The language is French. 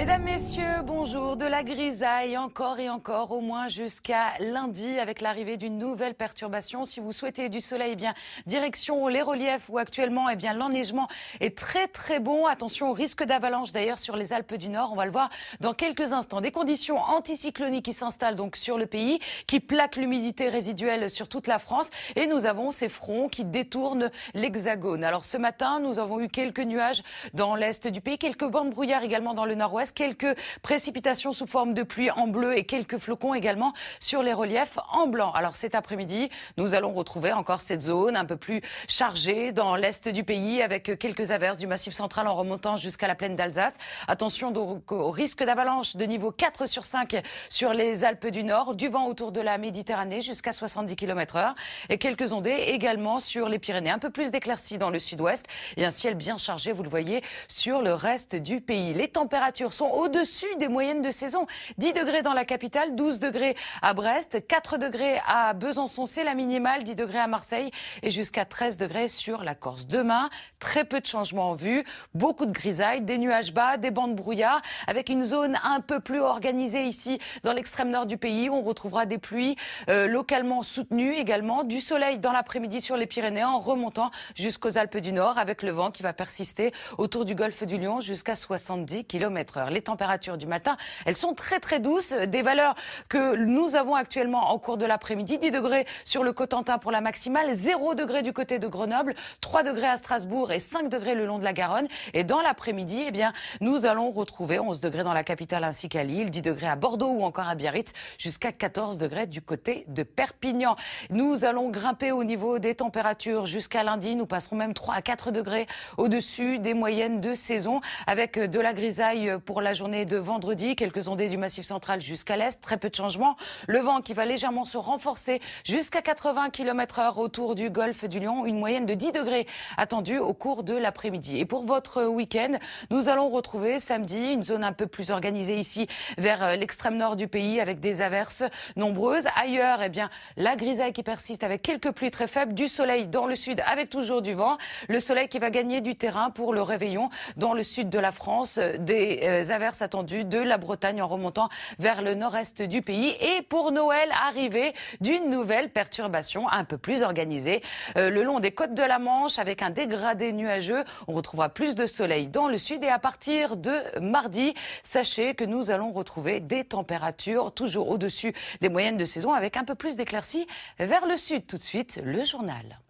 Mesdames, Messieurs, bonjour. De la grisaille encore et encore, au moins jusqu'à lundi, avec l'arrivée d'une nouvelle perturbation. Si vous souhaitez du soleil, eh bien, direction les reliefs où actuellement, eh bien, l'enneigement est très très bon. Attention au risque d'avalanche d'ailleurs sur les Alpes du Nord. On va le voir dans quelques instants. Des conditions anticycloniques qui s'installent donc sur le pays, qui plaquent l'humidité résiduelle sur toute la France. Et nous avons ces fronts qui détournent l'hexagone. Alors ce matin, nous avons eu quelques nuages dans l'est du pays, quelques bandes brouillard également dans le nord-ouest. Quelques précipitations sous forme de pluie en bleu et quelques flocons également sur les reliefs en blanc. Alors cet après-midi, nous allons retrouver encore cette zone un peu plus chargée dans l'est du pays avec quelques averses du massif central en remontant jusqu'à la plaine d'Alsace. Attention donc au risque d'avalanche de niveau 4 sur 5 sur les Alpes du Nord, du vent autour de la Méditerranée jusqu'à 70 km h et quelques ondées également sur les Pyrénées. Un peu plus d'éclaircies dans le sud-ouest et un ciel bien chargé, vous le voyez, sur le reste du pays. Les températures sont au-dessus des moyennes de saison. 10 degrés dans la capitale, 12 degrés à Brest, 4 degrés à Besançon, c'est la minimale, 10 degrés à Marseille et jusqu'à 13 degrés sur la Corse. Demain, très peu de changements en vue, beaucoup de grisailles, des nuages bas, des bandes brouillard, avec une zone un peu plus organisée ici dans l'extrême nord du pays. On retrouvera des pluies euh, localement soutenues également, du soleil dans l'après-midi sur les Pyrénées en remontant jusqu'aux Alpes du Nord avec le vent qui va persister autour du golfe du Lion jusqu'à 70 km les températures du matin, elles sont très très douces. Des valeurs que nous avons actuellement en cours de l'après-midi. 10 degrés sur le Cotentin pour la maximale, 0 degrés du côté de Grenoble, 3 degrés à Strasbourg et 5 degrés le long de la Garonne. Et dans l'après-midi, eh bien, nous allons retrouver 11 degrés dans la capitale ainsi qu'à Lille, 10 degrés à Bordeaux ou encore à Biarritz, jusqu'à 14 degrés du côté de Perpignan. Nous allons grimper au niveau des températures jusqu'à lundi. Nous passerons même 3 à 4 degrés au-dessus des moyennes de saison avec de la grisaille pour la journée de vendredi. Quelques ondées du massif central jusqu'à l'est. Très peu de changements. Le vent qui va légèrement se renforcer jusqu'à 80 km heure autour du golfe du Lion. Une moyenne de 10 degrés attendue au cours de l'après-midi. Et pour votre week-end, nous allons retrouver samedi une zone un peu plus organisée ici vers euh, l'extrême nord du pays avec des averses nombreuses. Ailleurs, eh bien, la grisaille qui persiste avec quelques pluies très faibles, du soleil dans le sud avec toujours du vent. Le soleil qui va gagner du terrain pour le réveillon dans le sud de la France, euh, des euh, averses attendues de la Bretagne en remontant vers le nord-est du pays. Et pour Noël, arrivée d'une nouvelle perturbation un peu plus organisée euh, le long des côtes de la Manche avec un dégradé nuageux. On retrouvera plus de soleil dans le sud et à partir de mardi, sachez que nous allons retrouver des températures toujours au-dessus des moyennes de saison avec un peu plus d'éclaircies vers le sud. Tout de suite, le journal.